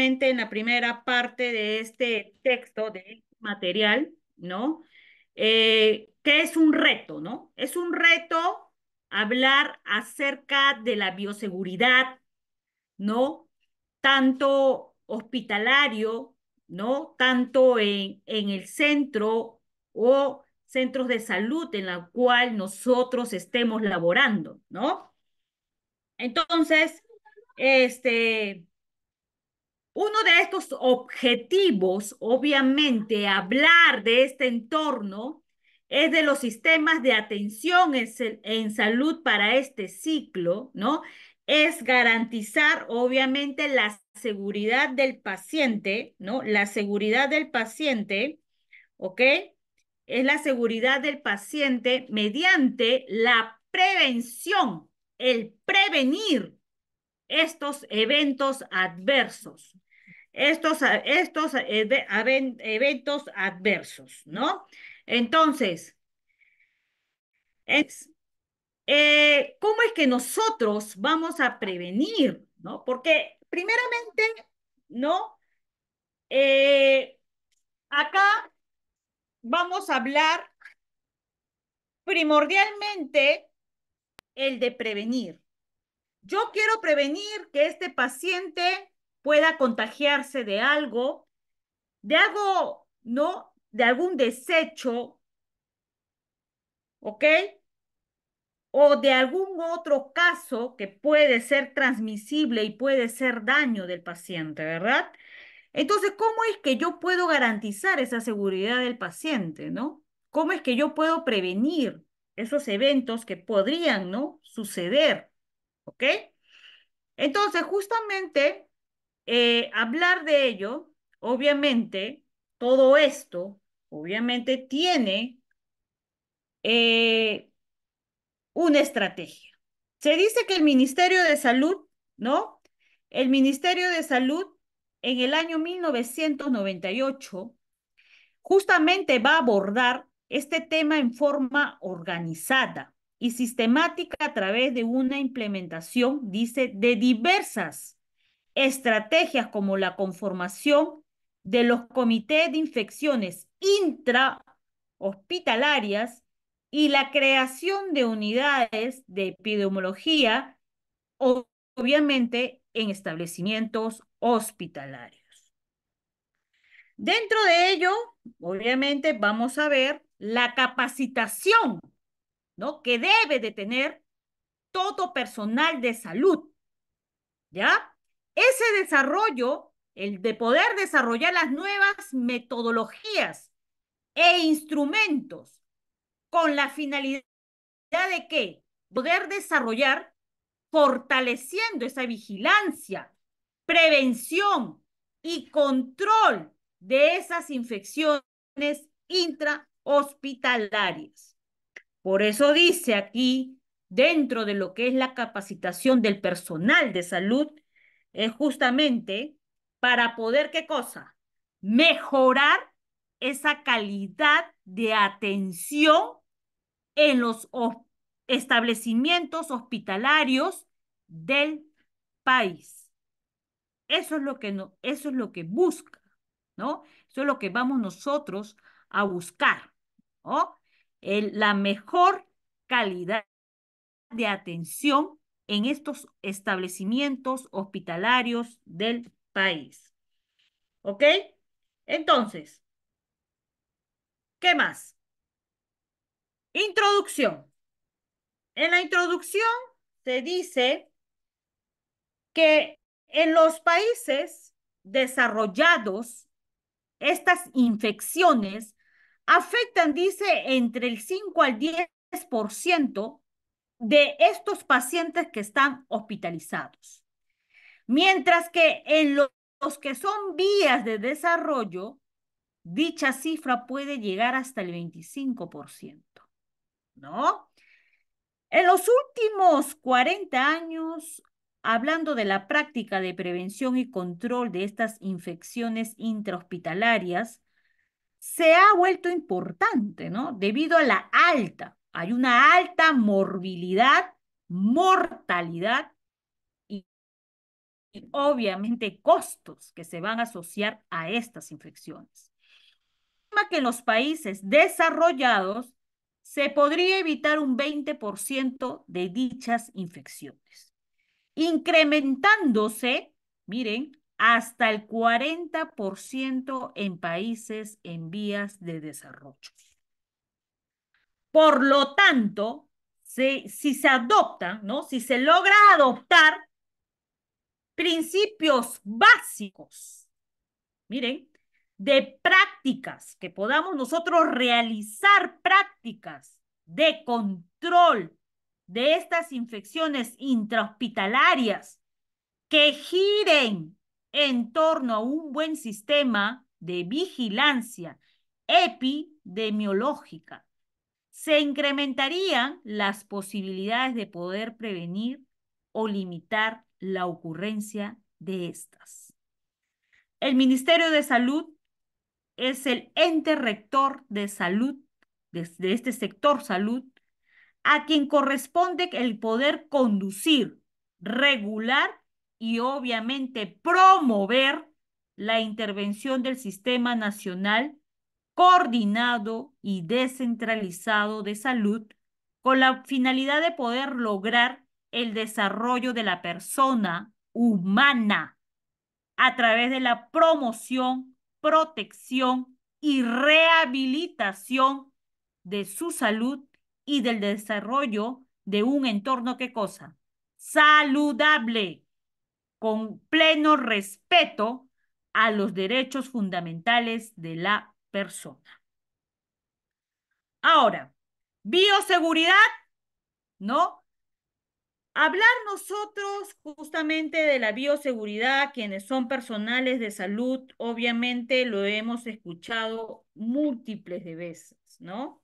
en la primera parte de este texto, de material, ¿no? Eh, que es un reto, ¿no? Es un reto hablar acerca de la bioseguridad, ¿no? Tanto hospitalario, ¿no? Tanto en, en el centro o centros de salud en la cual nosotros estemos laborando, ¿no? Entonces, este, uno de estos objetivos, obviamente, hablar de este entorno es de los sistemas de atención en, salud para este ciclo, ¿no? Es garantizar, obviamente, la seguridad del paciente, ¿no? La seguridad del paciente, ¿ok? Es la seguridad del paciente mediante la prevención, el prevenir estos eventos adversos estos, estos eh, eventos adversos, ¿no? Entonces, eh, ¿cómo es que nosotros vamos a prevenir, ¿no? Porque primeramente, ¿no? Eh, acá vamos a hablar primordialmente el de prevenir. Yo quiero prevenir que este paciente pueda contagiarse de algo, de algo, ¿no? De algún desecho, ¿ok? O de algún otro caso que puede ser transmisible y puede ser daño del paciente, ¿verdad? Entonces, ¿cómo es que yo puedo garantizar esa seguridad del paciente, ¿no? ¿Cómo es que yo puedo prevenir esos eventos que podrían, ¿no? Suceder, ¿ok? Entonces, justamente eh, hablar de ello, obviamente, todo esto, obviamente, tiene eh, una estrategia. Se dice que el Ministerio de Salud, ¿no? El Ministerio de Salud en el año 1998 justamente va a abordar este tema en forma organizada y sistemática a través de una implementación, dice, de diversas estrategias como la conformación de los comités de infecciones intrahospitalarias y la creación de unidades de epidemiología, obviamente en establecimientos hospitalarios. Dentro de ello, obviamente, vamos a ver la capacitación ¿no? que debe de tener todo personal de salud, ¿ya? Ese desarrollo, el de poder desarrollar las nuevas metodologías e instrumentos con la finalidad de que poder desarrollar fortaleciendo esa vigilancia, prevención y control de esas infecciones intrahospitalarias. Por eso dice aquí, dentro de lo que es la capacitación del personal de salud, es justamente para poder, ¿qué cosa? Mejorar esa calidad de atención en los establecimientos hospitalarios del país. Eso es lo que, no, eso es lo que busca, ¿no? Eso es lo que vamos nosotros a buscar, ¿no? la mejor calidad de atención en estos establecimientos hospitalarios del país. ¿Ok? Entonces, ¿qué más? Introducción. En la introducción se dice que en los países desarrollados, estas infecciones afectan, dice, entre el 5 al 10% de estos pacientes que están hospitalizados. Mientras que en los, que son vías de desarrollo, dicha cifra puede llegar hasta el 25%, ¿no? En los últimos 40 años, hablando de la práctica de prevención y control de estas infecciones intrahospitalarias, se ha vuelto importante, ¿no? Debido a la alta hay una alta morbilidad, mortalidad y, obviamente costos que se van a asociar a estas infecciones. Que en los países desarrollados se podría evitar un 20% de dichas infecciones, incrementándose, miren, hasta el 40% en países en vías de desarrollo. Por lo tanto, si, se adopta, ¿no? si se logra adoptar principios básicos, miren, de prácticas, que podamos nosotros realizar prácticas de control de estas infecciones intrahospitalarias que giren en torno a un buen sistema de vigilancia epidemiológica se incrementarían las posibilidades de poder prevenir o limitar la ocurrencia de estas. El Ministerio de Salud es el ente rector de salud, de, este sector salud, a quien corresponde el poder conducir, regular y obviamente promover la intervención del Sistema Nacional coordinado y descentralizado de salud con la finalidad de poder lograr el desarrollo de la persona humana a través de la promoción, protección y rehabilitación de su salud y del desarrollo de un entorno, que cosa? Saludable, con pleno respeto a los derechos fundamentales de la persona. Ahora, bioseguridad, ¿no? Hablar nosotros justamente de la bioseguridad, quienes son personales de salud, obviamente lo hemos escuchado múltiples de veces, ¿no?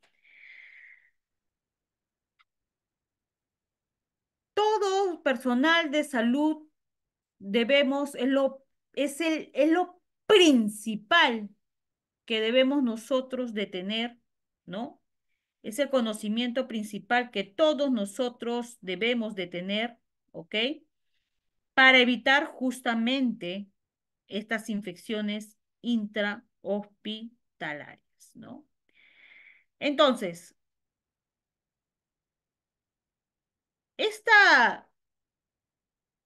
Todo personal de salud debemos, es lo, es el, es lo principal que debemos nosotros de tener, ¿no? Ese conocimiento principal que todos nosotros debemos de tener, ¿ok? Para evitar justamente estas infecciones intrahospitalarias, ¿no? Entonces, esta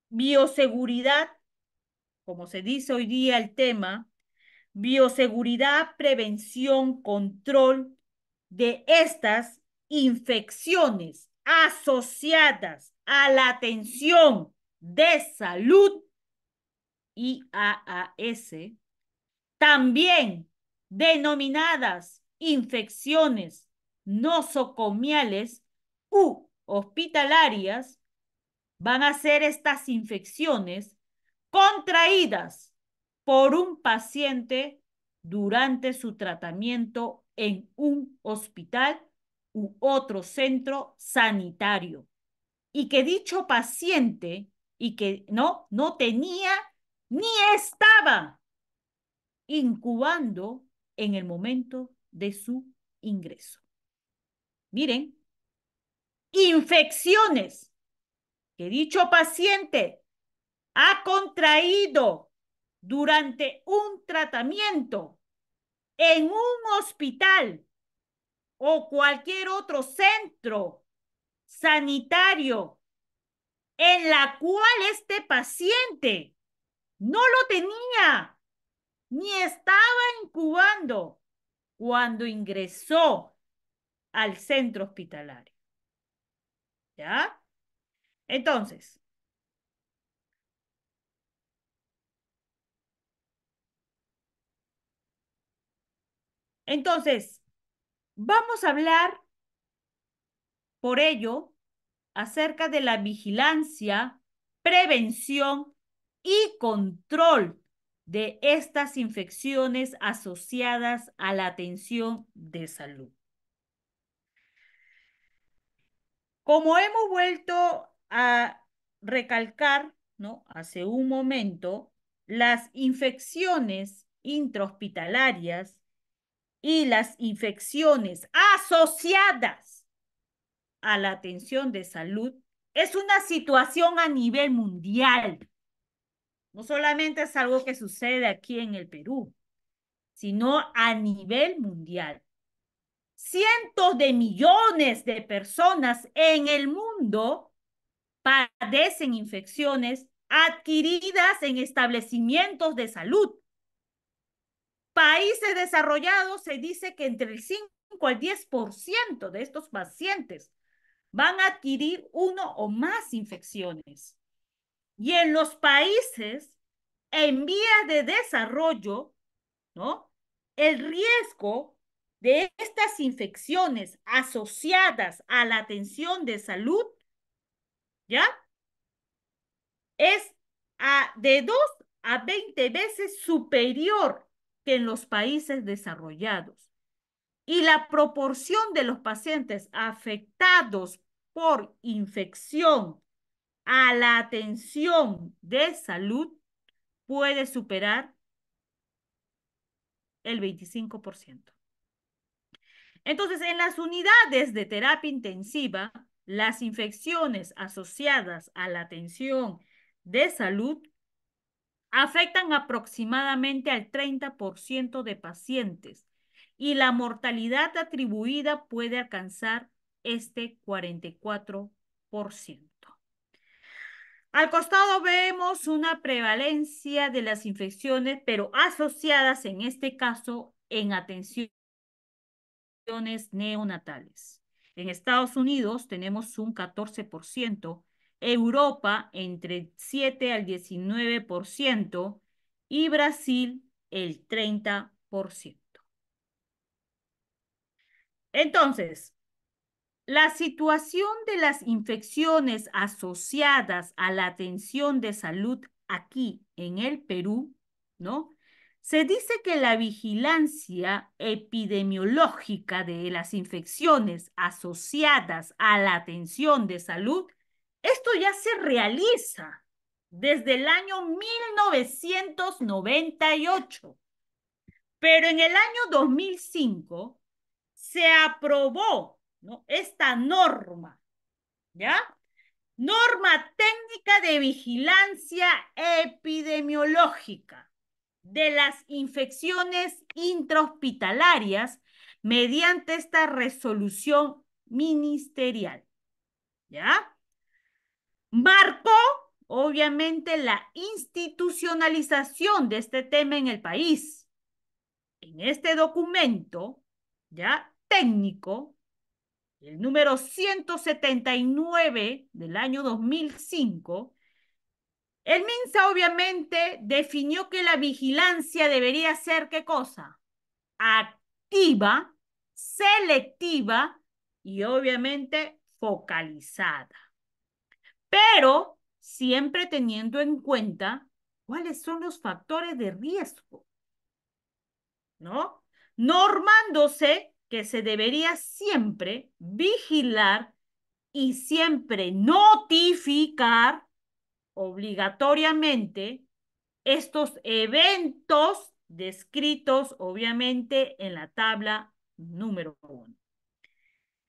bioseguridad, como se dice hoy día el tema, bioseguridad, prevención, control de estas infecciones asociadas a la atención de salud IAAS, también denominadas infecciones nosocomiales u hospitalarias, van a ser estas infecciones contraídas por un paciente durante su tratamiento en un hospital u otro centro sanitario y que dicho paciente y que no no tenía ni estaba incubando en el momento de su ingreso. Miren, infecciones que dicho paciente ha contraído durante un tratamiento en un hospital o cualquier otro centro sanitario en la cual este paciente no lo tenía ni estaba incubando cuando ingresó al centro hospitalario. ¿Ya? Entonces, Entonces, vamos a hablar por ello acerca de la vigilancia, prevención y control de estas infecciones asociadas a la atención de salud. Como hemos vuelto a recalcar, ¿no? Hace un momento, las infecciones intrahospitalarias y las infecciones asociadas a la atención de salud es una situación a nivel mundial. No solamente es algo que sucede aquí en el Perú, sino a nivel mundial. Cientos de millones de personas en el mundo padecen infecciones adquiridas en establecimientos de salud Países desarrollados se dice que entre el 5 al 10% de estos pacientes van a adquirir uno o más infecciones. Y en los países en vías de desarrollo, ¿no? El riesgo de estas infecciones asociadas a la atención de salud, ¿ya? Es de 2 a 20 veces superior que en los países desarrollados. Y la proporción de los pacientes afectados por infección a la atención de salud puede superar el 25%. Entonces, en las unidades de terapia intensiva, las infecciones asociadas a la atención de salud afectan aproximadamente al 30% de pacientes y la mortalidad atribuida puede alcanzar este 44%. Al costado vemos una prevalencia de las infecciones, pero asociadas en este caso en atenciones neonatales. En Estados Unidos tenemos un 14% Europa entre 7 al 19% y Brasil el 30%. Entonces, la situación de las infecciones asociadas a la atención de salud aquí en el Perú, ¿no? Se dice que la vigilancia epidemiológica de las infecciones asociadas a la atención de salud esto ya se realiza desde el año 1998, pero en el año 2005 se aprobó esta norma, ¿ya? Norma técnica de vigilancia epidemiológica de las infecciones intrahospitalarias mediante esta resolución ministerial. ¿Ya? marcó obviamente la institucionalización de este tema en el país. En este documento, ya técnico, el número 179 del año 2005, el MINSA obviamente definió que la vigilancia debería ser qué cosa? Activa, selectiva y obviamente focalizada pero siempre teniendo en cuenta cuáles son los factores de riesgo, ¿no? Normándose que se debería siempre vigilar y siempre notificar obligatoriamente estos eventos descritos obviamente en la tabla número uno.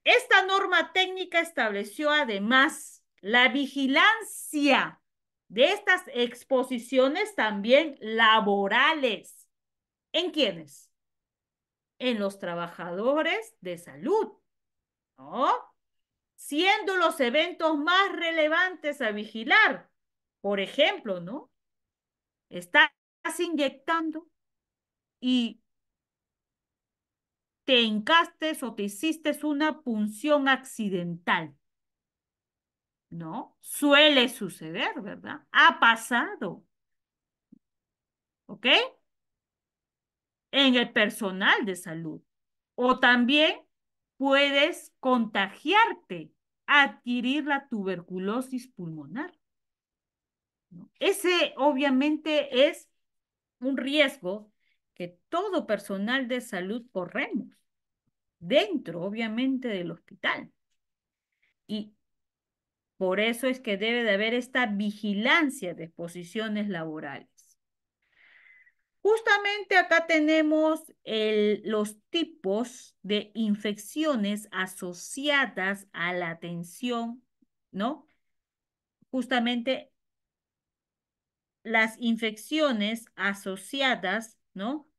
Esta norma técnica estableció además la vigilancia de estas exposiciones también laborales. ¿En quiénes? En los trabajadores de salud. ¿No? Siendo los eventos más relevantes a vigilar. Por ejemplo, ¿no? Estás inyectando y te encastes o te hiciste una punción accidental. ¿no? Suele suceder, ¿verdad? Ha pasado. ¿Ok? En el personal de salud. O también puedes contagiarte, adquirir la tuberculosis pulmonar. Ese obviamente es un riesgo que todo personal de salud corremos dentro, obviamente, del hospital. Y por eso es que debe de haber esta vigilancia de exposiciones laborales. Justamente acá tenemos los tipos de infecciones asociadas a la atención, ¿no? Justamente las infecciones asociadas, ¿no?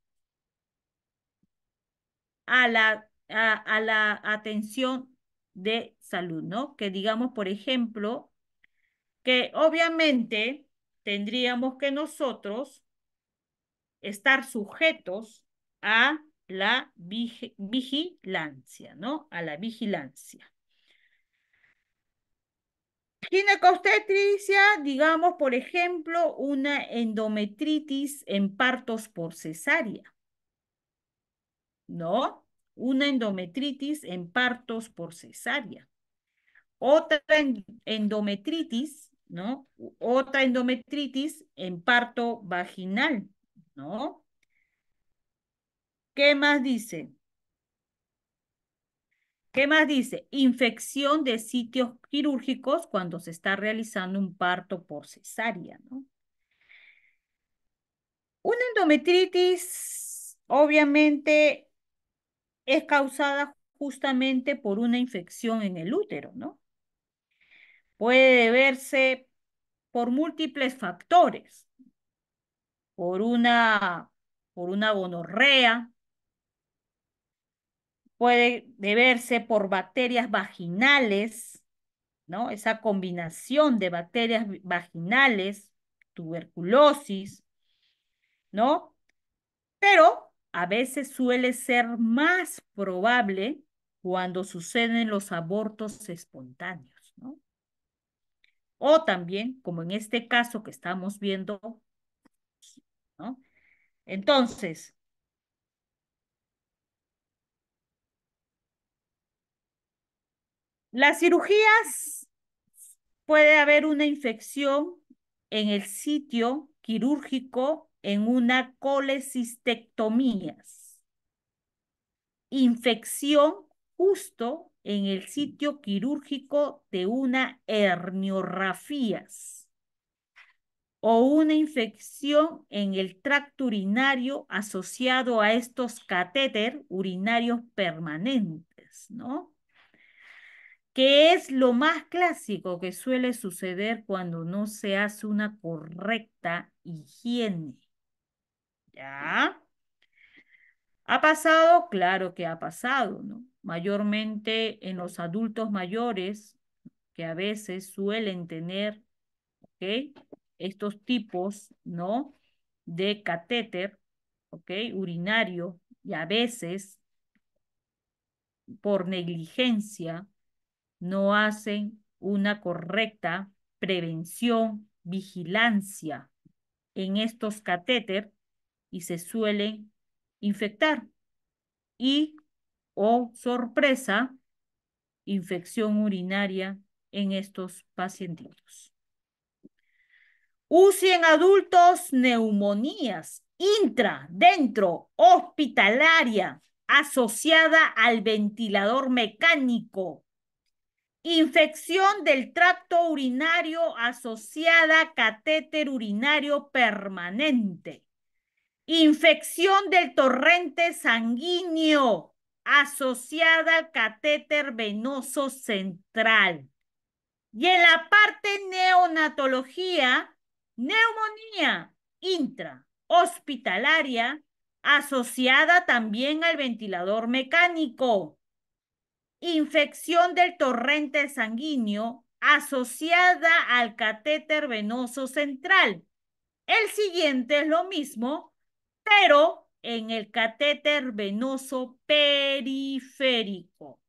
A la, a, a la atención de salud, ¿no? Que digamos, por ejemplo, que obviamente tendríamos que nosotros estar sujetos a la vigilancia, ¿no? A la vigilancia. Tricia? digamos, por ejemplo, una endometritis en partos por cesárea, ¿no? una endometritis en partos por cesárea, otra endometritis, ¿no? Otra endometritis en parto vaginal, ¿no? ¿Qué más dice? ¿Qué más dice? Infección de sitios quirúrgicos cuando se está realizando un parto por cesárea, ¿no? Una endometritis, obviamente, es causada justamente por una infección en el útero, ¿no? Puede deberse por múltiples factores, por una, por una gonorrea, puede deberse por bacterias vaginales, ¿no? Esa combinación de bacterias vaginales, tuberculosis, ¿no? Pero a veces suele ser más probable cuando suceden los abortos espontáneos, ¿no? O también, como en este caso que estamos viendo, ¿no? Entonces, las cirugías puede haber una infección en el sitio quirúrgico en una colecistectomía. Infección justo en el sitio quirúrgico de una herniorrafía o una infección en el tracto urinario asociado a estos catéter urinarios permanentes, ¿no? Que es lo más clásico que suele suceder cuando no se hace una correcta higiene. ¿Ya? ¿Ha pasado? Claro que ha pasado, ¿no? Mayormente en los adultos mayores, que a veces suelen tener, ¿ok? Estos tipos, ¿no? De catéter, ¿ok? Urinario, y a veces, por negligencia, no hacen una correcta prevención, vigilancia en estos catéteres y se suelen infectar. Y, oh sorpresa, infección urinaria en estos pacientitos. UCI en adultos, neumonías intra, dentro, hospitalaria, asociada al ventilador mecánico. Infección del tracto urinario asociada a catéter urinario permanente. Infección del torrente sanguíneo asociada al catéter venoso central. Y en la parte neonatología, neumonía intrahospitalaria asociada también al ventilador mecánico. Infección del torrente sanguíneo asociada al catéter venoso central. El siguiente es lo mismo, pero en el catéter venoso periférico.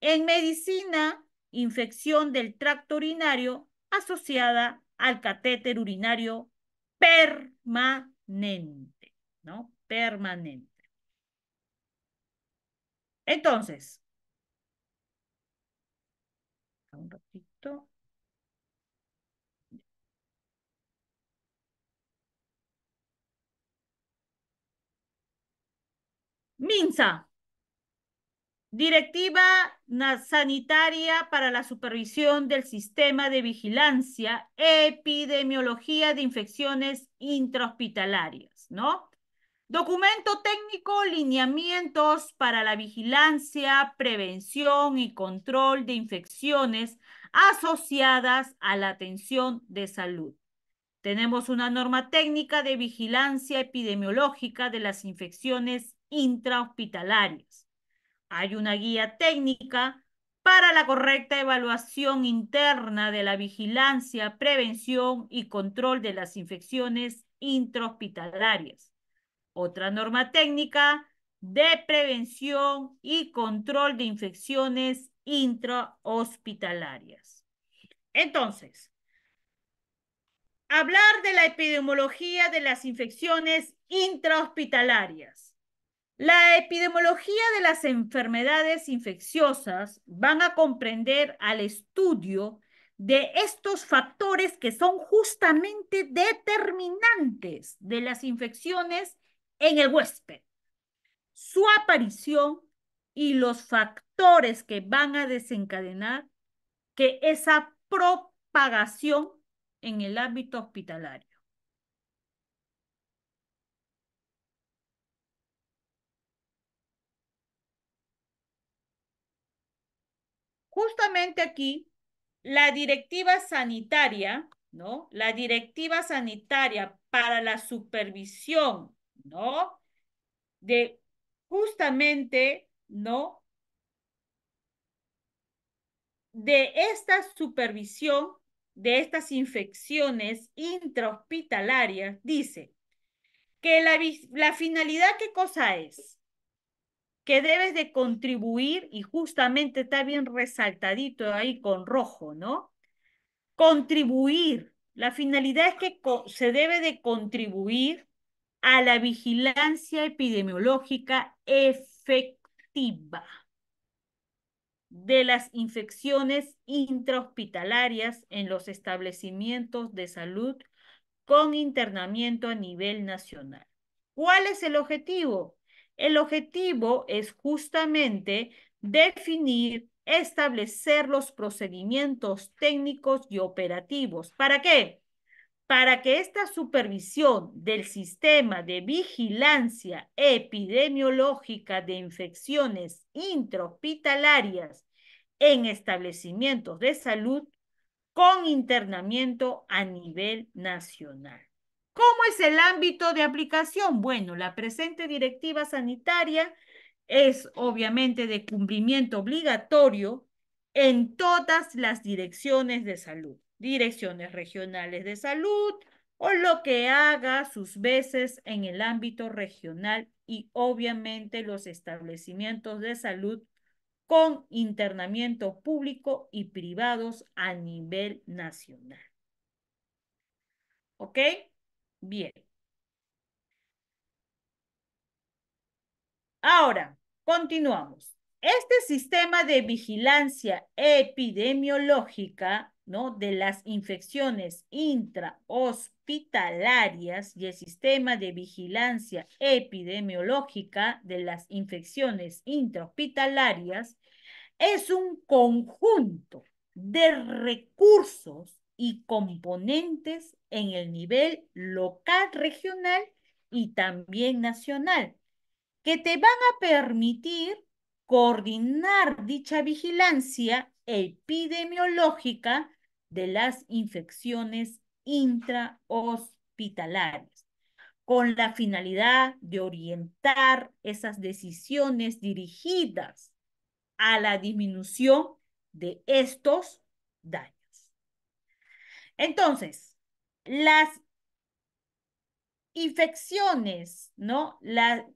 En medicina, infección del tracto urinario asociada al catéter urinario permanente, ¿no? Permanente. Entonces, un ratito. MINSA, Directiva Sanitaria para la Supervisión del Sistema de Vigilancia, Epidemiología de Infecciones Intrahospitalarias, ¿no? Documento técnico, lineamientos para la vigilancia, prevención y control de infecciones asociadas a la atención de salud. Tenemos una norma técnica de vigilancia epidemiológica de las infecciones intrahospitalarias. Hay una guía técnica para la correcta evaluación interna de la vigilancia, prevención y control de las infecciones intrahospitalarias. Otra norma técnica de prevención y control de infecciones intrahospitalarias. Entonces, hablar de la epidemiología de las infecciones intrahospitalarias. La epidemiología de las enfermedades infecciosas van a comprender al estudio de estos factores que son justamente determinantes de las infecciones en el huésped, su aparición y los factores que van a desencadenar que esa propagación en el ámbito hospitalario. justamente aquí, la directiva sanitaria, ¿no? La directiva sanitaria para la supervisión, ¿no? De justamente, ¿no? De esta supervisión de estas infecciones intrahospitalarias dice que la, la finalidad, ¿qué cosa es? que debes de contribuir, y justamente está bien resaltadito ahí con rojo, ¿no? Contribuir. La finalidad es que se debe de contribuir a la vigilancia epidemiológica efectiva de las infecciones intrahospitalarias en los establecimientos de salud con internamiento a nivel nacional. ¿Cuál es el objetivo? El objetivo es justamente definir, establecer los procedimientos técnicos y operativos. ¿Para qué? Para que esta supervisión del sistema de vigilancia epidemiológica de infecciones intrahospitalarias en establecimientos de salud con internamiento a nivel nacional. ¿Cómo es el ámbito de aplicación? Bueno, la presente directiva sanitaria es obviamente de cumplimiento obligatorio en todas las direcciones de salud, direcciones regionales de salud o lo que haga sus veces en el ámbito regional y obviamente los establecimientos de salud con internamiento público y privados a nivel nacional. ¿Ok? Bien. Ahora, continuamos. Este sistema de vigilancia epidemiológica ¿no? de las infecciones intrahospitalarias y el sistema de vigilancia epidemiológica de las infecciones intrahospitalarias es un conjunto de recursos y componentes en el nivel local, regional y también nacional, que te van a permitir coordinar dicha vigilancia epidemiológica de las infecciones intrahospitalarias, con la finalidad de orientar esas decisiones dirigidas a la disminución de estos daños. Entonces, las infecciones, ¿no?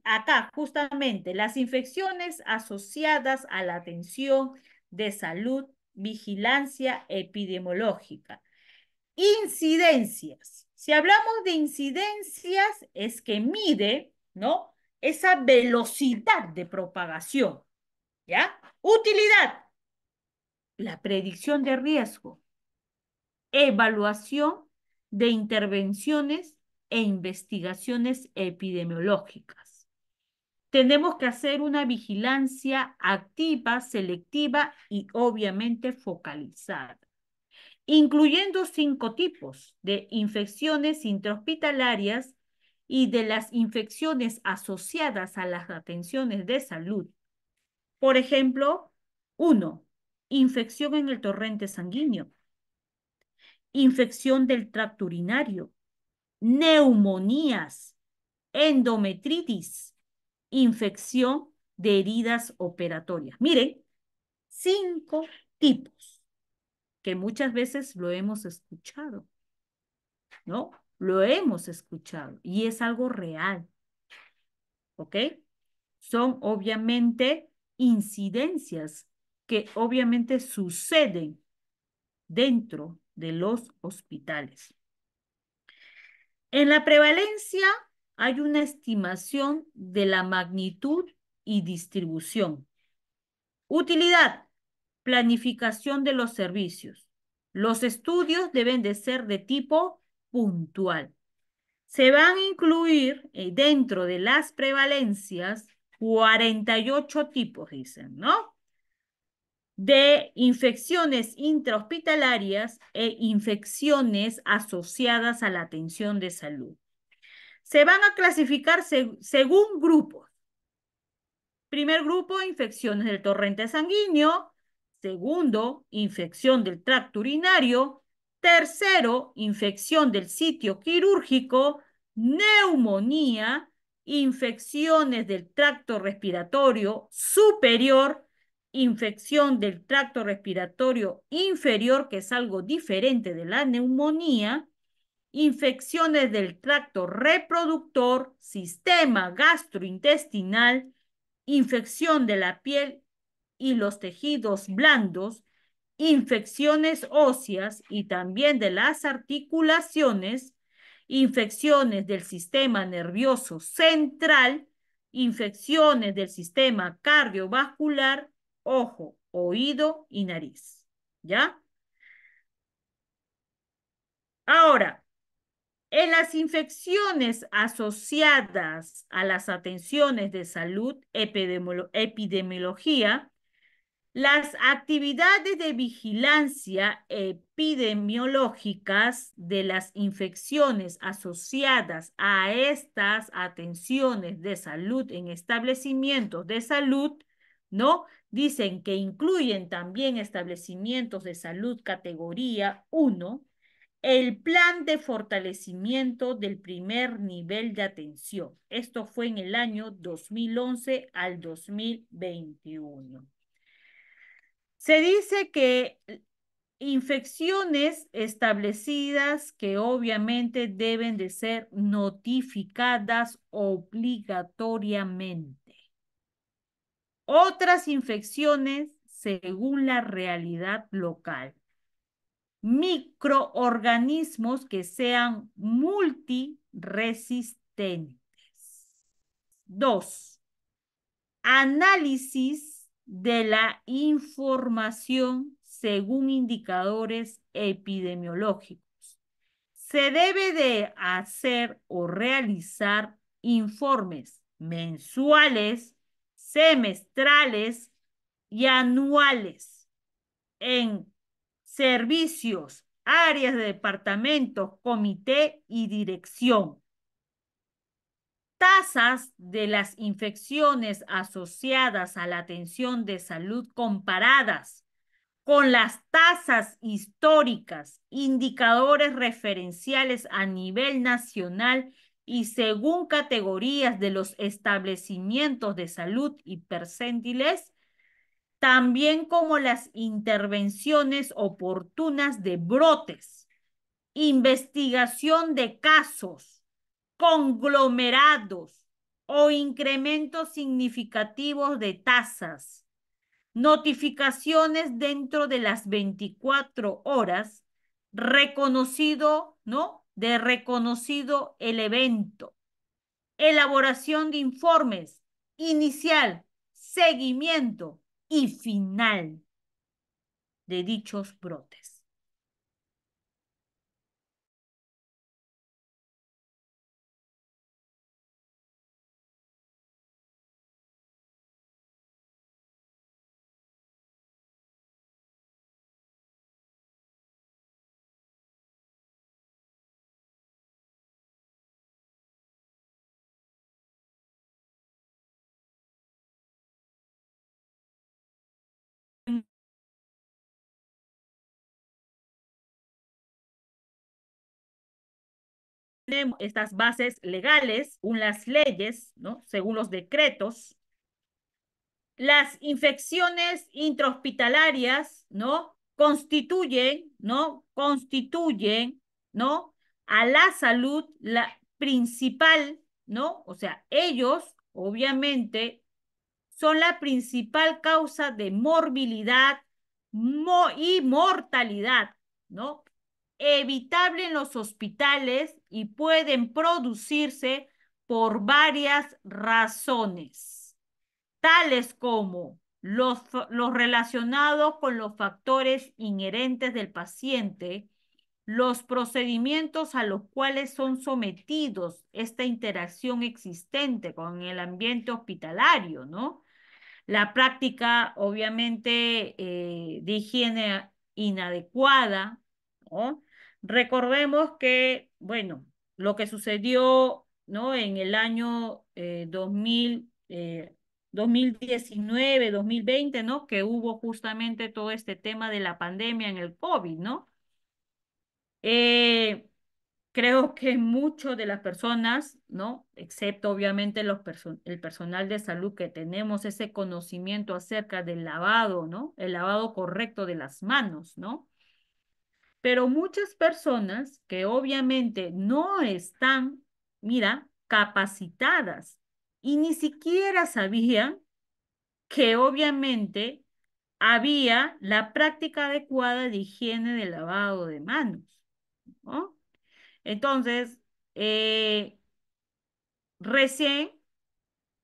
acá, justamente, las infecciones asociadas a la atención de salud, vigilancia epidemiológica. Incidencias. Si hablamos de incidencias, es que mide, ¿no? Esa velocidad de propagación, ¿ya? Utilidad. La predicción de riesgo evaluación de intervenciones e investigaciones epidemiológicas. Tenemos que hacer una vigilancia activa, selectiva y obviamente focalizada, incluyendo cinco tipos de infecciones intrahospitalarias y de las infecciones asociadas a las atenciones de salud. Por ejemplo, uno, Infección en el torrente sanguíneo infección del tracto urinario, neumonías, endometritis, infección de heridas operatorias. Miren, cinco tipos que muchas veces lo hemos escuchado, ¿no? Lo hemos escuchado y es algo real, ¿ok? Son obviamente incidencias que obviamente suceden dentro de los hospitales. En la prevalencia hay una estimación de la magnitud y distribución. Utilidad, planificación de los servicios. Los estudios deben de ser de tipo puntual. Se van a incluir eh, dentro de las prevalencias 48 tipos, dicen, ¿no? de infecciones intrahospitalarias e infecciones asociadas a la atención de salud. Se van a clasificar según grupos. Primer grupo, infecciones del torrente sanguíneo. Segundo, infección del tracto urinario. Tercero, infección del sitio quirúrgico, neumonía, infecciones del tracto respiratorio superior, infección del tracto respiratorio inferior, que es algo diferente de la neumonía, infecciones del tracto reproductor, sistema gastrointestinal, infección de la piel y los tejidos blandos, infecciones óseas y también de las articulaciones, infecciones del sistema nervioso central, infecciones del sistema cardiovascular, ojo, oído y nariz. ¿Ya? Ahora, en las infecciones asociadas a las atenciones de salud, epidemiología, las actividades de vigilancia epidemiológicas de las infecciones asociadas a estas atenciones de salud en establecimientos de salud, ¿no? dicen que incluyen también establecimientos de salud categoría 1, el plan de fortalecimiento del primer nivel de atención. Esto fue en el año 2011 al 2021. Se dice que infecciones establecidas que obviamente deben de ser notificadas obligatoriamente. Otras infecciones según la realidad local. Microorganismos que sean multiresistentes. Dos, análisis de la información según indicadores epidemiológicos. Se debe de hacer o realizar informes mensuales semestrales y anuales en servicios, áreas de departamento, comité y dirección. Tasas de las infecciones asociadas a la atención de salud comparadas con las tasas históricas, indicadores referenciales a nivel nacional y según categorías de los establecimientos de salud y percentiles, también como las intervenciones oportunas de brotes, investigación de casos, conglomerados o incrementos significativos de tasas, notificaciones dentro de las 24 horas, reconocido, ¿no? de reconocido el evento. Elaboración de informes inicial, seguimiento y final de dichos brotes. estas bases legales, unas leyes, ¿no? según los decretos, las infecciones intrahospitalarias, ¿no? Constituyen, ¿no? Constituyen, ¿no? A la salud la principal, ¿no? O sea, ellos, obviamente, son la principal causa de morbilidad y mortalidad, ¿no? evitable en los hospitales y pueden producirse por varias razones, tales como los, relacionados con los factores inherentes del paciente, los procedimientos a los cuales son sometidos esta interacción existente con el ambiente hospitalario, ¿no? La práctica, obviamente, eh, de higiene inadecuada, ¿no? Recordemos que, bueno, lo que sucedió ¿no? en el año 2019, eh, 2020, eh, ¿no? Que hubo justamente todo este tema de la pandemia en el COVID, ¿no? Eh, creo que muchas de las personas, ¿no? Excepto obviamente los el personal de salud que tenemos ese conocimiento acerca del lavado, ¿no? El lavado correcto de las manos, ¿no? Pero muchas personas que obviamente no están, mira, capacitadas y ni siquiera sabían que obviamente había la práctica adecuada de higiene de lavado de manos. ¿no? Entonces, eh, recién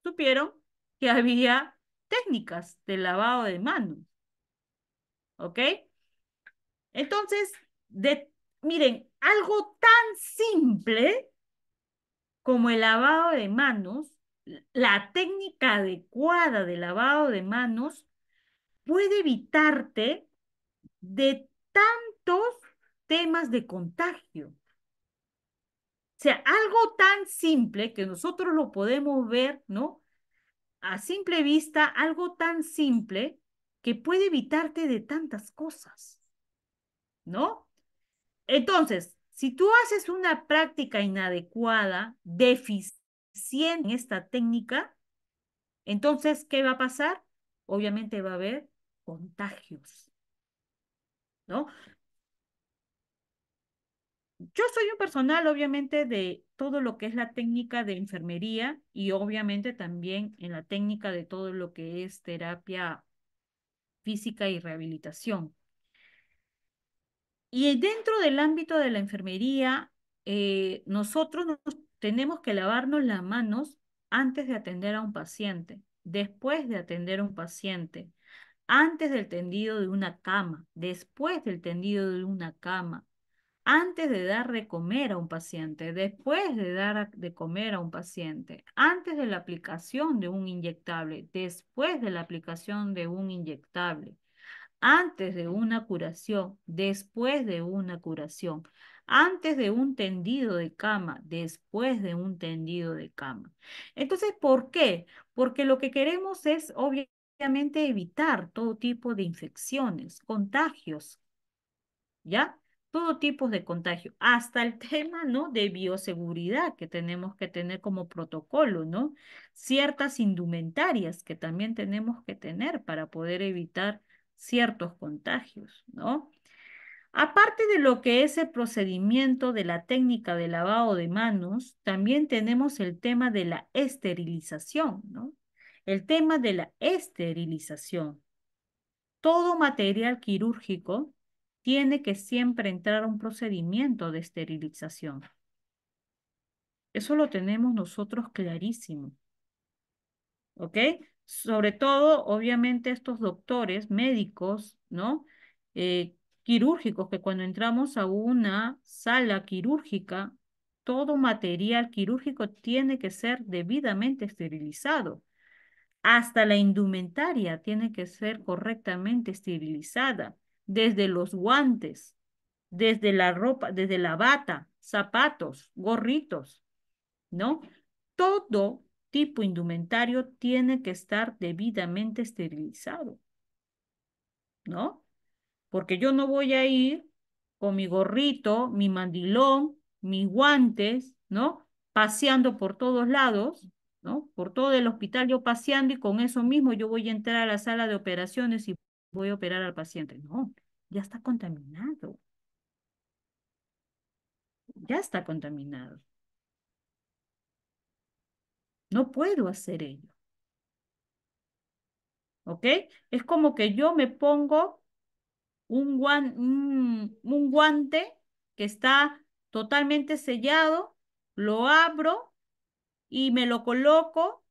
supieron que había técnicas de lavado de manos. ¿Ok? Entonces, de, miren, algo tan simple como el lavado de manos, la técnica adecuada de lavado de manos puede evitarte de tantos temas de contagio. O sea, algo tan simple que nosotros lo podemos ver, ¿no? A simple vista, algo tan simple que puede evitarte de tantas cosas, ¿no? Entonces, si tú haces una práctica inadecuada, deficiente en esta técnica, entonces, ¿qué va a pasar? Obviamente va a haber contagios. ¿No? Yo soy un personal, obviamente, de todo lo que es la técnica de enfermería y obviamente también en la técnica de todo lo que es terapia física y rehabilitación. Y dentro del ámbito de la enfermería, eh, nosotros tenemos que lavarnos las manos antes de atender a un paciente, después de atender a un paciente, antes del tendido de una cama, después del tendido de una cama, antes de dar de comer a un paciente, después de dar de comer a un paciente, antes de la aplicación de un inyectable, después de la aplicación de un inyectable antes de una curación, después de una curación, antes de un tendido de cama, después de un tendido de cama. Entonces, ¿por qué? Porque lo que queremos es obviamente evitar todo tipo de infecciones, contagios, ¿ya? Todo tipo de contagio, hasta el tema, ¿no? De bioseguridad que tenemos que tener como protocolo, ¿no? Ciertas indumentarias que también tenemos que tener para poder evitar ciertos contagios, ¿no? Aparte de lo que es el procedimiento de la técnica de lavado de manos, también tenemos el tema de la esterilización, ¿no? El tema de la esterilización. Todo material quirúrgico tiene que siempre entrar a un procedimiento de esterilización. Eso lo tenemos nosotros clarísimo. ¿Ok? sobre todo, obviamente, estos doctores, médicos, ¿no? Eh, quirúrgicos, que cuando entramos a una sala quirúrgica, todo material quirúrgico tiene que ser debidamente esterilizado. Hasta la indumentaria tiene que ser correctamente esterilizada, desde los guantes, desde la ropa, desde la bata, zapatos, gorritos, ¿no? Todo tipo indumentario tiene que estar debidamente esterilizado. ¿No? Porque yo no voy a ir con mi gorrito, mi mandilón, mis guantes, ¿no? Paseando por todos lados, ¿no? Por todo el hospital yo paseando y con eso mismo yo voy a entrar a la sala de operaciones y voy a operar al paciente. No, ya está contaminado. Ya está contaminado. No puedo hacer ello. ¿Ok? Es como que yo me pongo un, un, guante que está totalmente sellado, lo abro y me lo coloco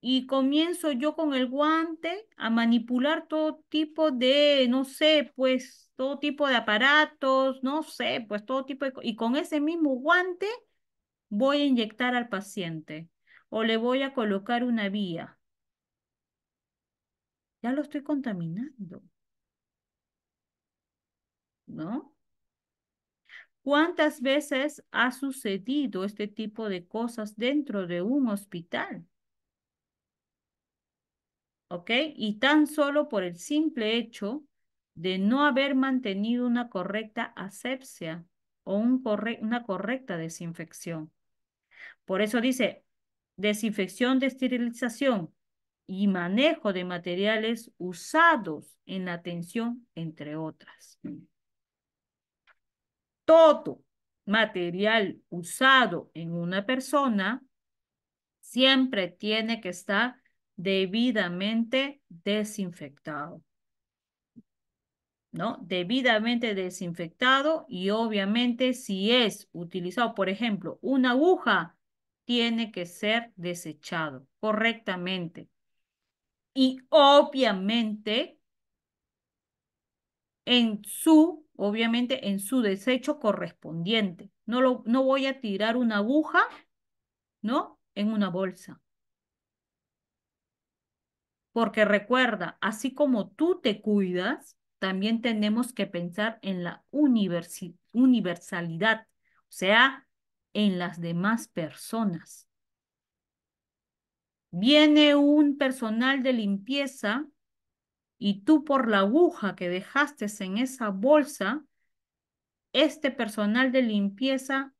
y comienzo yo con el guante a manipular todo tipo de, no sé, pues todo tipo de aparatos, no sé, pues todo tipo de... Y con ese mismo guante voy a inyectar al paciente o le voy a colocar una vía. Ya lo estoy contaminando. ¿No? ¿Cuántas veces ha sucedido este tipo de cosas dentro de un hospital? ¿Ok? Y tan solo por el simple hecho de no haber mantenido una correcta asepsia o una correcta desinfección. Por eso dice, desinfección de esterilización y manejo de materiales usados en la atención, entre otras. Todo material usado en una persona siempre tiene que estar debidamente desinfectado. ¿No? Debidamente desinfectado y obviamente si es utilizado, por ejemplo, una aguja, tiene que ser desechado correctamente. Y obviamente, en su, obviamente, en su desecho correspondiente. No, lo, no voy a tirar una aguja, ¿no? En una bolsa. Porque recuerda, así como tú te cuidas, también tenemos que pensar en la universalidad, o sea, en las demás personas. Viene un personal de limpieza y tú por la aguja que dejaste en esa bolsa, este personal de limpieza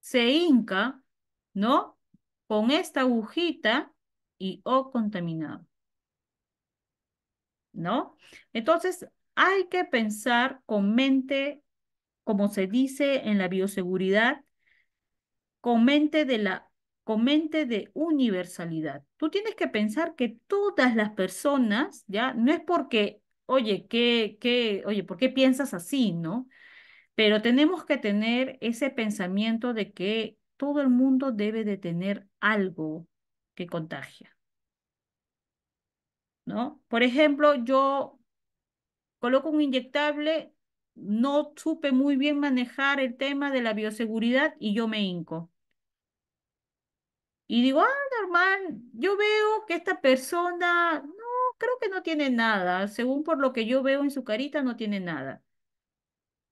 se hinca, ¿no? Con esta agujita y o oh, contaminado. ¿No? Entonces, hay que pensar con mente como se dice en la bioseguridad, comente de la comente de universalidad. Tú tienes que pensar que todas las personas, ya, no es porque, oye, ¿qué, qué, oye, ¿por qué piensas así, no? Pero tenemos que tener ese pensamiento de que todo el mundo debe de tener algo que contagia. ¿No? Por ejemplo, yo coloco un inyectable no supe muy bien manejar el tema de la bioseguridad y yo me hinco. Y digo, ah, normal, yo veo que esta persona, no, creo que no tiene nada, según por lo que yo veo en su carita, no tiene nada.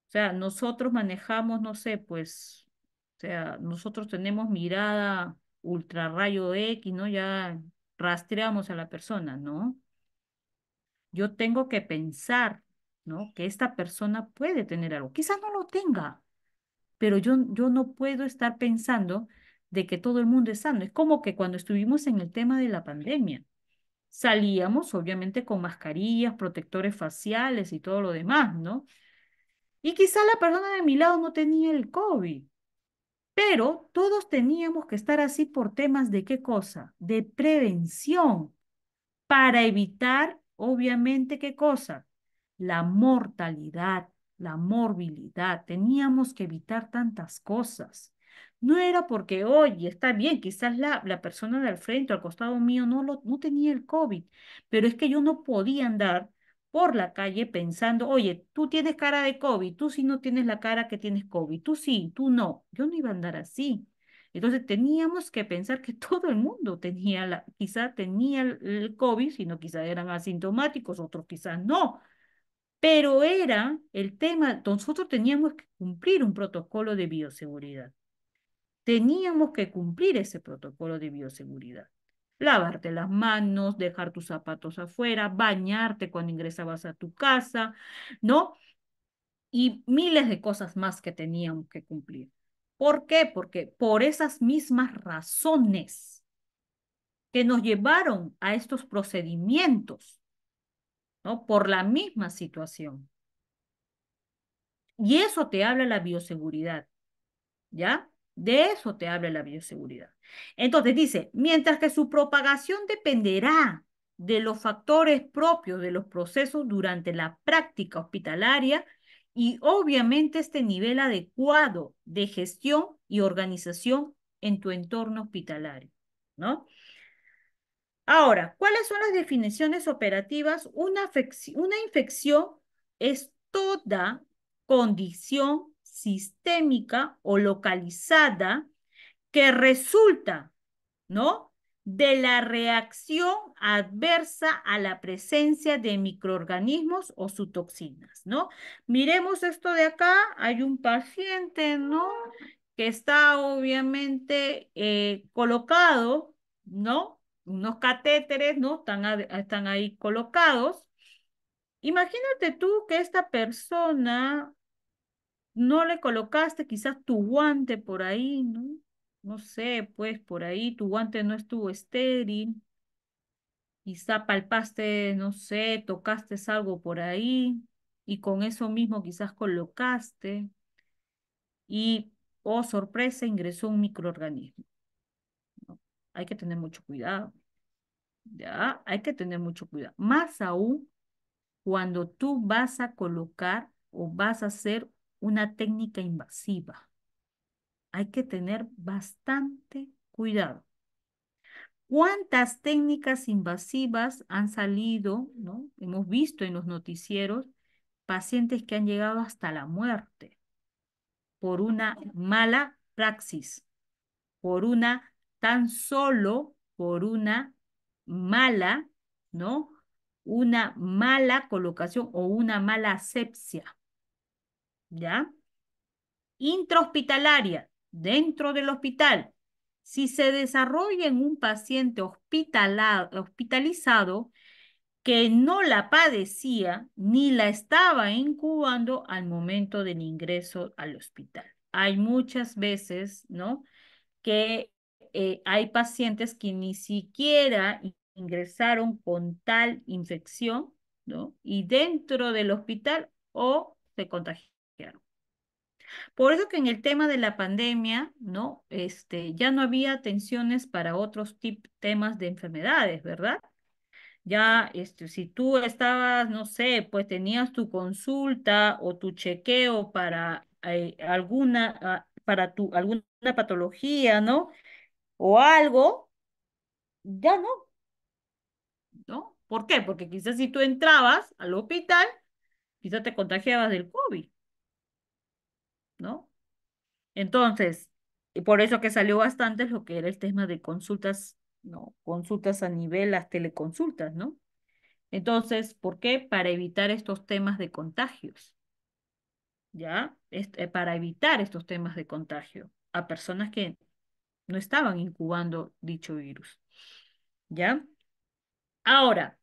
O sea, nosotros manejamos, no sé, pues, o sea, nosotros tenemos mirada ultra X, ¿no? Ya rastreamos a la persona, ¿no? Yo tengo que pensar que esta persona puede tener algo. Quizás no lo tenga, pero yo, yo no puedo estar pensando de que todo el mundo es sano. Es como que cuando estuvimos en el tema de la pandemia, salíamos obviamente con mascarillas, protectores faciales y todo lo demás, ¿no? Y quizá la persona de mi lado no tenía el COVID, pero todos teníamos que estar así por temas de qué cosa? De prevención, para evitar, obviamente, qué cosa? la mortalidad, la morbilidad, teníamos que evitar tantas cosas. No era porque, oye, está bien, quizás la, persona del frente, o al costado mío, no, no tenía el COVID, pero es que yo no podía andar por la calle pensando, oye, tú tienes cara de COVID, tú sí no tienes la cara que tienes COVID, tú sí, tú no. Yo no iba a andar así. Entonces teníamos que pensar que todo el mundo tenía, la, quizá tenía el COVID, sino quizás eran asintomáticos, otros quizás no. Pero era el tema, nosotros teníamos que cumplir un protocolo de bioseguridad. Teníamos que cumplir ese protocolo de bioseguridad. Lavarte las manos, dejar tus zapatos afuera, bañarte cuando ingresabas a tu casa, ¿no? Y miles de cosas más que teníamos que cumplir. ¿Por qué? Porque por esas mismas razones que nos llevaron a estos procedimientos por la misma situación. Y eso te habla la bioseguridad, ¿ya? De eso te habla la bioseguridad. Entonces dice, mientras que su propagación dependerá de los factores propios de los procesos durante la práctica hospitalaria y obviamente este nivel adecuado de gestión y organización en tu entorno hospitalario, ¿no? Ahora, ¿cuáles son las definiciones operativas? Una, infección es toda condición sistémica o localizada que resulta, ¿no? De la reacción adversa a la presencia de microorganismos o su toxinas, ¿no? Miremos esto de acá, hay un paciente, ¿no? Que está obviamente eh, colocado, ¿no? unos catéteres, ¿no? Están, están ahí colocados. Imagínate tú que esta persona no le colocaste quizás tu guante por ahí, ¿no? No sé, pues por ahí tu guante no estuvo estéril. Quizá palpaste, no sé, tocaste algo por ahí y con eso mismo quizás colocaste y, oh sorpresa, ingresó un microorganismo. Hay que tener mucho cuidado. ¿ya? Hay que tener mucho cuidado. Más aún cuando tú vas a colocar o vas a hacer una técnica invasiva. Hay que tener bastante cuidado. ¿Cuántas técnicas invasivas han salido? ¿no? Hemos visto en los noticieros pacientes que han llegado hasta la muerte por una mala praxis, por una tan solo por una mala, ¿no? Una mala colocación o una mala asepsia. ¿Ya? Intrahospitalaria, dentro del hospital. Si se desarrolla en un paciente hospitalizado que no la padecía ni la estaba incubando al momento del ingreso al hospital. Hay muchas veces, ¿no? Que eh, hay pacientes que ni siquiera ingresaron con tal infección, ¿no? Y dentro del hospital o se contagiaron. Por eso que en el tema de la pandemia, ¿no? Este, ya no había atenciones para otros temas de enfermedades, ¿verdad? Ya, este, si tú estabas, no sé, pues tenías tu consulta o tu chequeo para eh, alguna, ah, para tu, alguna patología, ¿no? O algo, ya no, ¿Por qué? Porque quizás si tú entrabas al hospital, quizás te contagiabas del COVID. ¿No? Entonces, y por eso que salió bastante lo que era el tema de consultas, ¿no? Consultas a nivel, las teleconsultas, ¿no? Entonces, ¿por qué? Para evitar estos temas de contagios. ¿Ya? Eh, para evitar estos temas de contagio a personas que no estaban incubando dicho virus. ¿Ya? Ahora,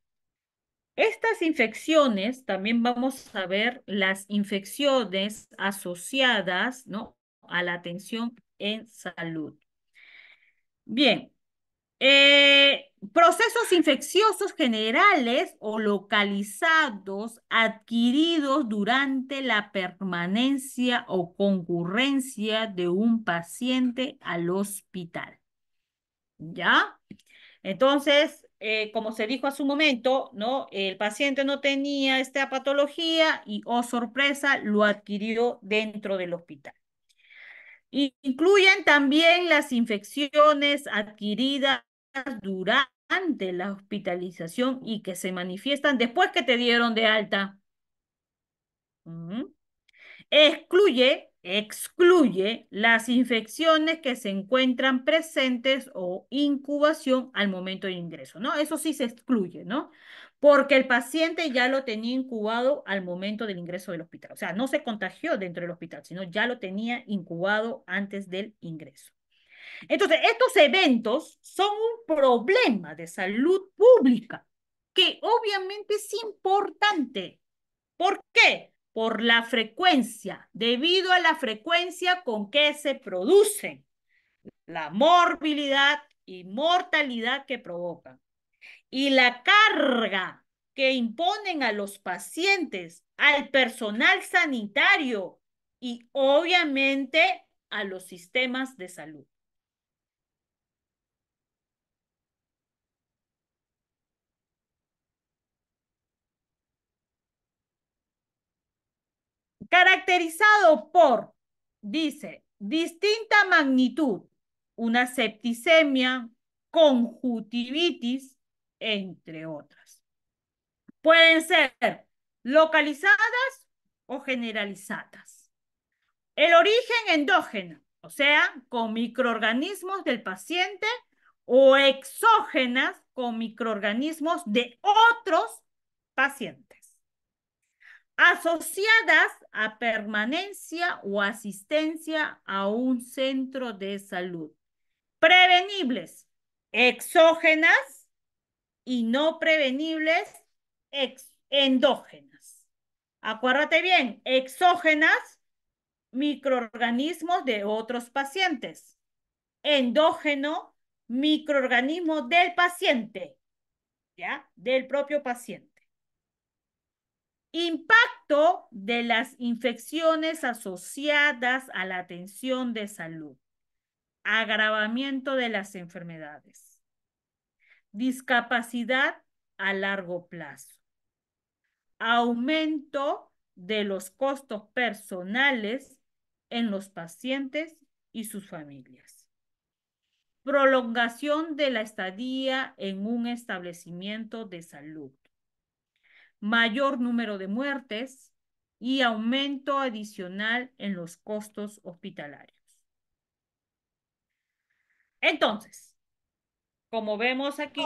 estas infecciones, también vamos a ver las infecciones asociadas ¿no? a la atención en salud. Bien, eh, procesos infecciosos generales o localizados adquiridos durante la permanencia o concurrencia de un paciente al hospital. ¿Ya? Entonces, eh, como se dijo a su momento, ¿no? El paciente no tenía esta patología y, oh sorpresa, lo adquirió dentro del hospital. Incluyen también las infecciones adquiridas durante la hospitalización y que se manifiestan después que te dieron de alta. Excluye Excluye las infecciones que se encuentran presentes o incubación al momento del ingreso, ¿no? Eso sí se excluye, ¿no? Porque el paciente ya lo tenía incubado al momento del ingreso del hospital. O sea, no se contagió dentro del hospital, sino ya lo tenía incubado antes del ingreso. Entonces, estos eventos son un problema de salud pública que obviamente es importante. ¿Por qué? por la frecuencia, debido a la frecuencia con que se producen, la morbilidad y mortalidad que provocan, y la carga que imponen a los pacientes, al personal sanitario y obviamente a los sistemas de salud. Caracterizado por, dice, distinta magnitud, una septicemia, conjuntivitis, entre otras. Pueden ser localizadas o generalizadas. El origen endógeno, o sea, con microorganismos del paciente o exógenas con microorganismos de otros pacientes asociadas a permanencia o asistencia a un centro de salud. Prevenibles, exógenas y no prevenibles, endógenas. Acuérdate bien, exógenas, microorganismos de otros pacientes. Endógeno, microorganismo del paciente, ¿ya? Del propio paciente. Impacto de las infecciones asociadas a la atención de salud. Agravamiento de las enfermedades. Discapacidad a largo plazo. Aumento de los costos personales en los pacientes y sus familias. Prolongación de la estadía en un establecimiento de salud mayor número de muertes y aumento adicional en los costos hospitalarios. Entonces, como vemos aquí...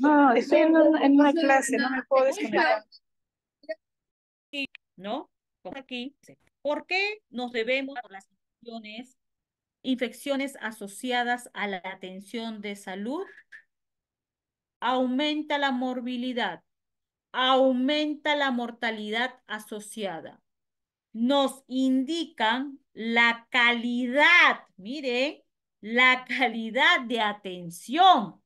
No, estoy en una, en una clase, no me puedo desconectar. ¿No? Como aquí. ¿Por qué nos debemos a las infecciones, infecciones asociadas a la atención de salud? aumenta la morbilidad, aumenta la mortalidad asociada. Nos indican la calidad, miren, la calidad de atención.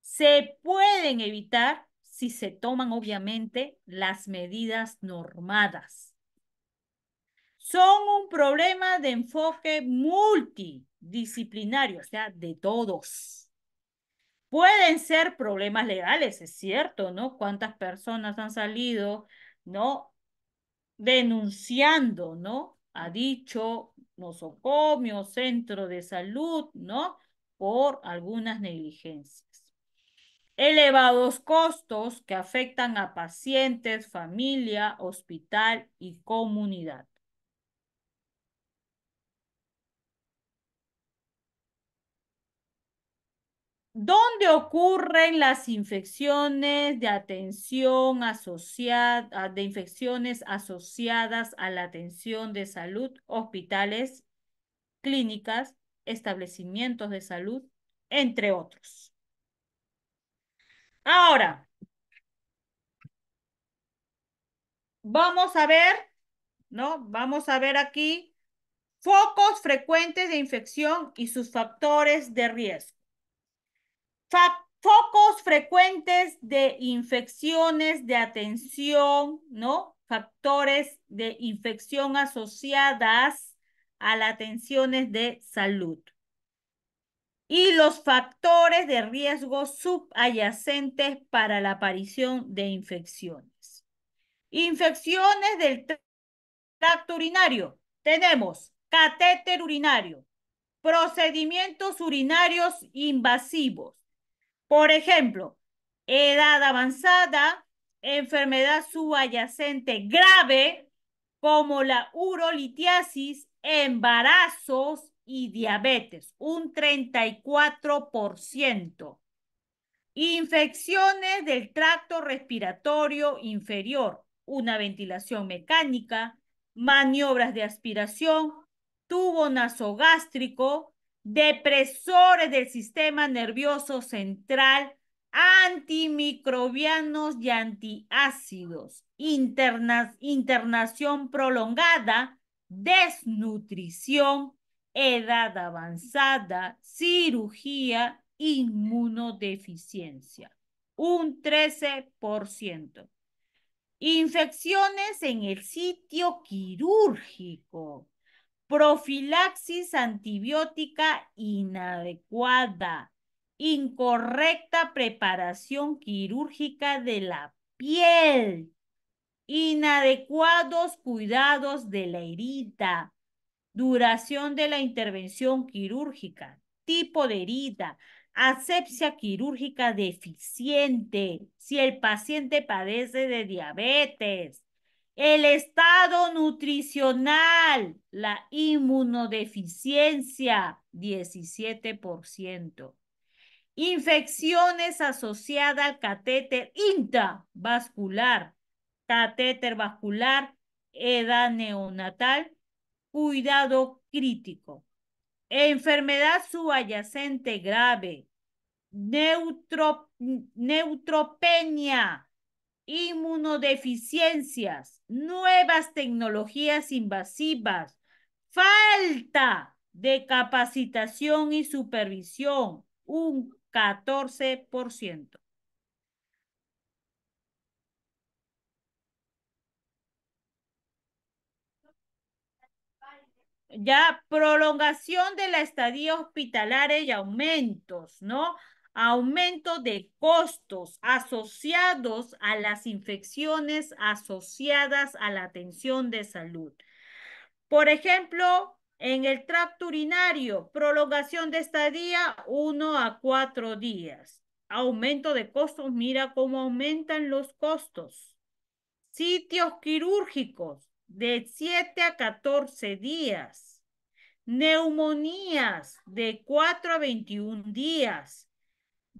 Se pueden evitar si se toman obviamente las medidas normadas. Son un problema de enfoque multidisciplinario, o sea, de todos Pueden ser problemas legales, es cierto, ¿no? ¿Cuántas personas han salido, ¿no? Denunciando, ¿no? Ha dicho nosocomio, centro de salud, ¿no? Por algunas negligencias. Elevados costos que afectan a pacientes, familia, hospital y comunidad. ¿Dónde ocurren las infecciones de atención asociada, ah, de infecciones asociadas a la atención de salud, hospitales, clínicas, establecimientos de salud, entre otros? Ahora, vamos a ver, ¿no? Vamos a ver aquí focos frecuentes de infección y sus factores de riesgo focos frecuentes de infecciones de atención, ¿no? Factores de infección asociadas a las atenciones de salud. Y los factores de riesgo subyacentes para la aparición de infecciones. Infecciones del tracto urinario. Tenemos catéter urinario, procedimientos urinarios invasivos, por ejemplo, edad avanzada, enfermedad subyacente grave, como la urolitiasis, embarazos y diabetes, un 34%. Infecciones del tracto respiratorio inferior, una ventilación mecánica, maniobras de aspiración, tubo nasogástrico, depresores del sistema nervioso central, antimicrobianos y antiácidos, internación prolongada, desnutrición, edad avanzada, cirugía, inmunodeficiencia, un 13%. Infecciones en el sitio quirúrgico, profilaxis antibiótica inadecuada, incorrecta preparación quirúrgica de la piel, inadecuados cuidados de la herida, duración de la intervención quirúrgica, tipo de herida, asepsia quirúrgica deficiente, si el paciente padece de diabetes, el estado nutricional, la inmunodeficiencia, 17%. Infecciones asociadas al catéter intravascular, catéter vascular, edad neonatal, cuidado crítico. Enfermedad subyacente grave, neutro, neutropenia, inmunodeficiencias, nuevas tecnologías invasivas, falta de capacitación y supervisión, un 14%. Ya prolongación de la estadía hospitalaria y aumentos, ¿no? aumento de costos asociados a las infecciones asociadas a la atención de salud. Por ejemplo, en el tracto urinario, prolongación de estadía 1 a 4 días. Aumento de costos, mira cómo aumentan los costos. Sitios quirúrgicos de 7 a 14 días. Neumonías de 4 a 21 días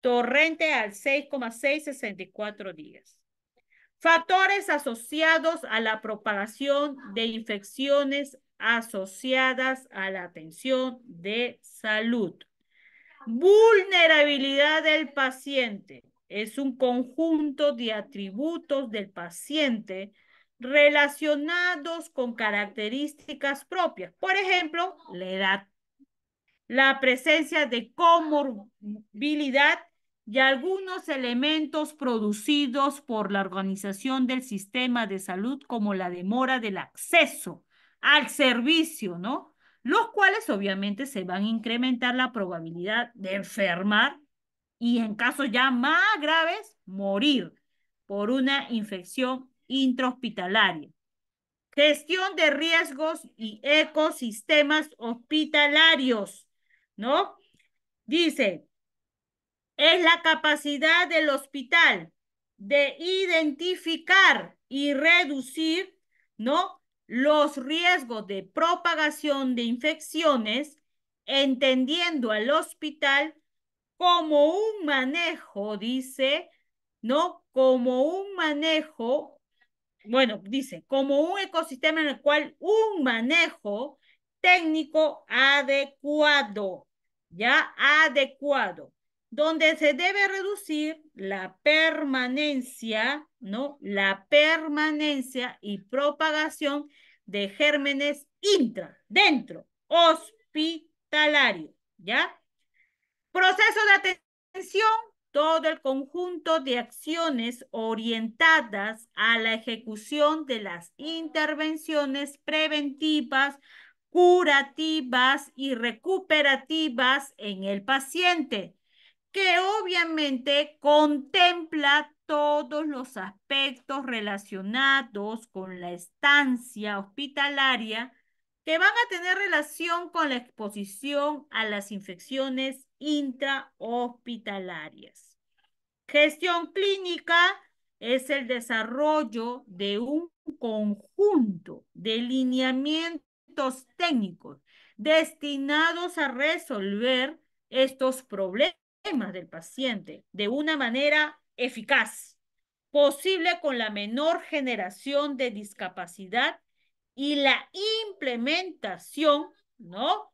Torrente al 6,664 días. Factores asociados a la propagación de infecciones asociadas a la atención de salud. Vulnerabilidad del paciente es un conjunto de atributos del paciente relacionados con características propias. Por ejemplo, la edad, la presencia de comorbilidad y algunos elementos producidos por la organización del sistema de salud como la demora del acceso al servicio, ¿no? Los cuales obviamente se van a incrementar la probabilidad de enfermar y en casos ya más graves, morir por una infección intrahospitalaria. Gestión de riesgos y ecosistemas hospitalarios ¿no? Dice, es la capacidad del hospital de identificar y reducir, ¿no? Los riesgos de propagación de infecciones, entendiendo al hospital como un manejo, dice, ¿no? Como un manejo, bueno, dice, como un ecosistema en el cual un manejo técnico adecuado, ya adecuado, donde se debe reducir la permanencia, ¿no? La permanencia y propagación de gérmenes intra, dentro, hospitalario, ¿ya? Proceso de atención, todo el conjunto de acciones orientadas a la ejecución de las intervenciones preventivas curativas y recuperativas en el paciente, que obviamente contempla todos los aspectos relacionados con la estancia hospitalaria que van a tener relación con la exposición a las infecciones intrahospitalarias. Gestión clínica es el desarrollo de un conjunto de lineamientos técnicos destinados a resolver estos problemas del paciente de una manera eficaz, posible con la menor generación de discapacidad y la implementación, ¿no?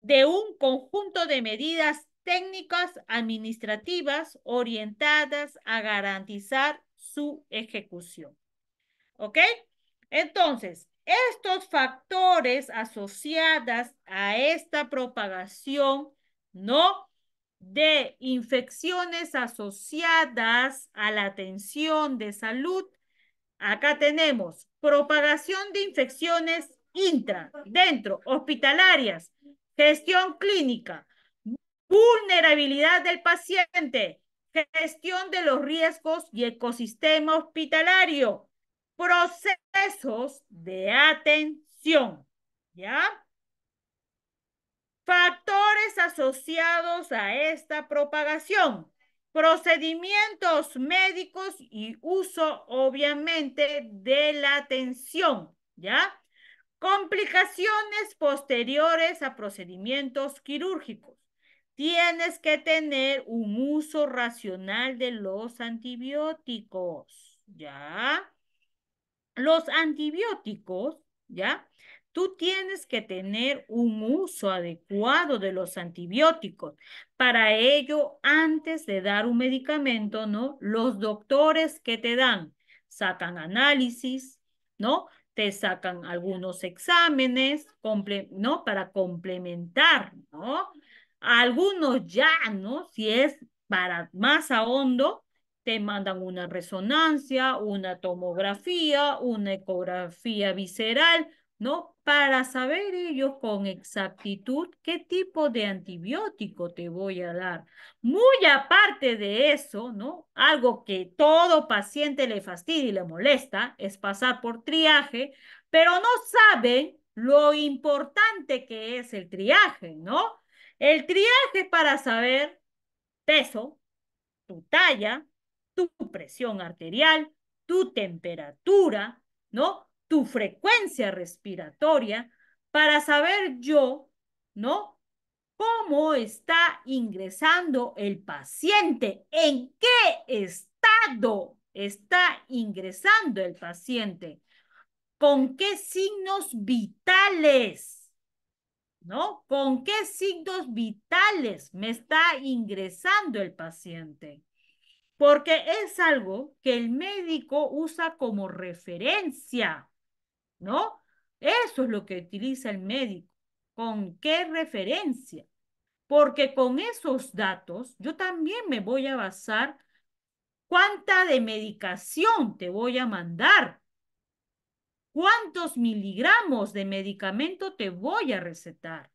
De un conjunto de medidas técnicas administrativas orientadas a garantizar su ejecución. ¿Ok? Entonces, estos factores asociados a esta propagación, ¿no? De infecciones asociadas a la atención de salud. Acá tenemos propagación de infecciones intra, dentro, hospitalarias, gestión clínica, vulnerabilidad del paciente, gestión de los riesgos y ecosistema hospitalario, procesos de atención, ¿ya? Factores asociados a esta propagación, procedimientos médicos y uso, obviamente, de la atención, ¿ya? Complicaciones posteriores a procedimientos quirúrgicos. Tienes que tener un uso racional de los antibióticos, ¿ya? Los antibióticos, ¿ya? Tú tienes que tener un uso adecuado de los antibióticos. Para ello, antes de dar un medicamento, ¿no? Los doctores que te dan sacan análisis, ¿no? Te sacan algunos exámenes, ¿no? Para complementar, ¿no? Algunos ya, ¿no? Si es para más a hondo, te mandan una resonancia, una tomografía, una ecografía visceral, ¿no? Para saber ellos con exactitud qué tipo de antibiótico te voy a dar. Muy aparte de eso, ¿no? Algo que todo paciente le fastidia y le molesta es pasar por triaje, pero no saben lo importante que es el triaje, ¿no? El triaje para saber peso, tu talla, tu presión arterial, tu temperatura, ¿no? Tu frecuencia respiratoria para saber yo, ¿no? Cómo está ingresando el paciente, en qué estado está ingresando el paciente, con qué signos vitales, ¿no? ¿Con qué signos vitales me está ingresando el paciente? porque es algo que el médico usa como referencia, ¿no? Eso es lo que utiliza el médico. ¿Con qué referencia? Porque con esos datos yo también me voy a basar cuánta de medicación te voy a mandar, cuántos miligramos de medicamento te voy a recetar,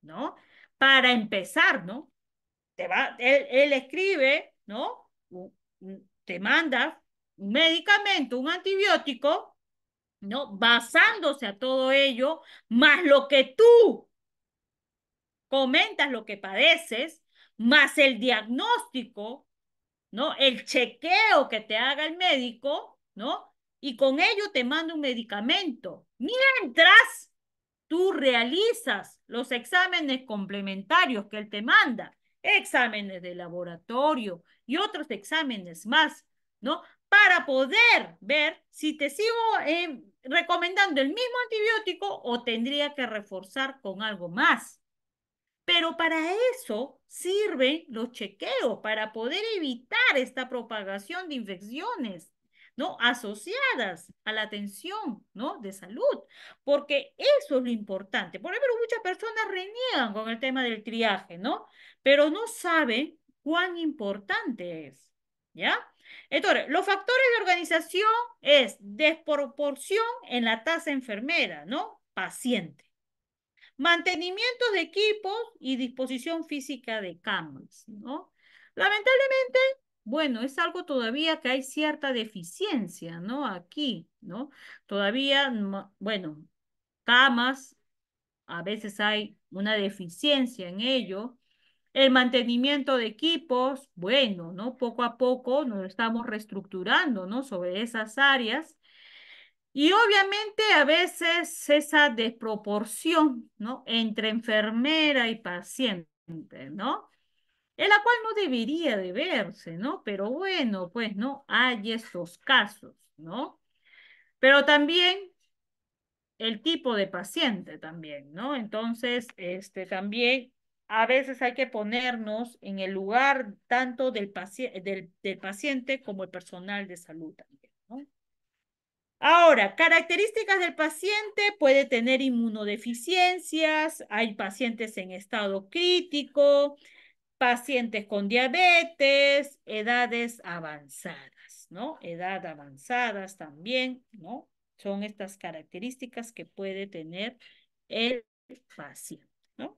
¿no? Para empezar, ¿no? Te va, él escribe ¿no? Te mandas un medicamento, un antibiótico, ¿no? Basándose a todo ello, más lo que tú comentas, lo que padeces, más el diagnóstico, ¿no? El chequeo que te haga el médico, ¿no? Y con ello te manda un medicamento. Mientras tú realizas los exámenes complementarios que él te manda exámenes de laboratorio y otros exámenes más, ¿no? Para poder ver si te sigo eh, recomendando el mismo antibiótico o tendría que reforzar con algo más. Pero para eso sirven los chequeos, para poder evitar esta propagación de infecciones. ¿no? Asociadas a la atención, ¿no? De salud, porque eso es lo importante. Por ejemplo, muchas personas reniegan con el tema del triaje, ¿no? Pero no saben cuán importante es, ¿ya? Entonces, los factores de organización es desproporción en la tasa enfermera, ¿no? Paciente. Mantenimiento de equipos y disposición física de camas, ¿no? Lamentablemente, bueno, es algo todavía que hay cierta deficiencia, ¿no? Aquí, ¿no? Todavía, bueno, camas, a veces hay una deficiencia en ello. El mantenimiento de equipos, bueno, ¿no? Poco a poco nos estamos reestructurando, ¿no? Sobre esas áreas. Y obviamente a veces esa desproporción, ¿no? Entre enfermera y paciente, ¿no? en la cual no debería de verse, ¿no? Pero bueno, pues no hay esos casos, ¿no? Pero también el tipo de paciente también, ¿no? Entonces, este también a veces hay que ponernos en el lugar tanto del, del, del paciente como el personal de salud también, ¿no? Ahora, características del paciente, puede tener inmunodeficiencias, hay pacientes en estado crítico, pacientes con diabetes, edades avanzadas, ¿no? Edad avanzadas también, ¿no? Son estas características que puede tener el paciente, ¿no?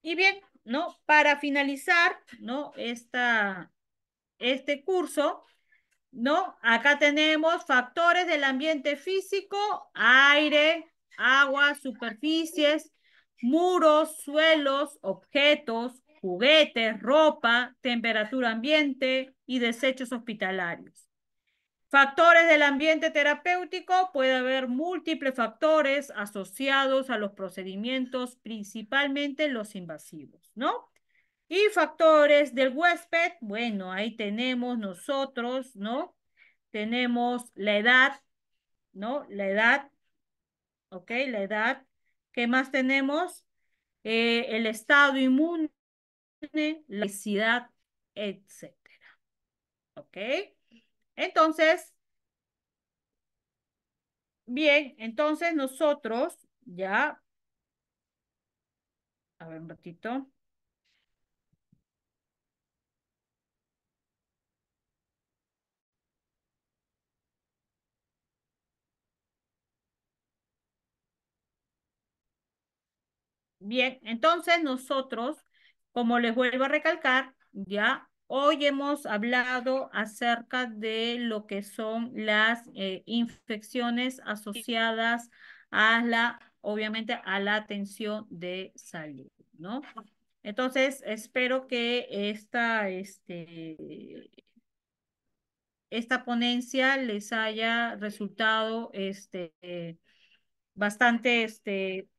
Y bien, ¿no? Para finalizar, ¿no? Esta, este curso, ¿no? Acá tenemos factores del ambiente físico, aire, agua, superficies, muros, suelos, objetos, juguetes, ropa, temperatura ambiente y desechos hospitalarios. Factores del ambiente terapéutico. Puede haber múltiples factores asociados a los procedimientos, principalmente los invasivos, ¿no? Y factores del huésped. Bueno, ahí tenemos nosotros, ¿no? Tenemos la edad, ¿no? La edad, ¿ok? La edad. ¿Qué más tenemos? Eh, el estado inmune la etcétera, ¿Ok? Entonces, bien, entonces nosotros ya, a ver un ratito. Bien, entonces nosotros como les vuelvo a recalcar, ya hoy hemos hablado acerca de lo que son las eh, infecciones asociadas a la, obviamente, a la atención de salud, ¿no? Entonces, espero que esta, este, esta ponencia les haya resultado este, bastante este,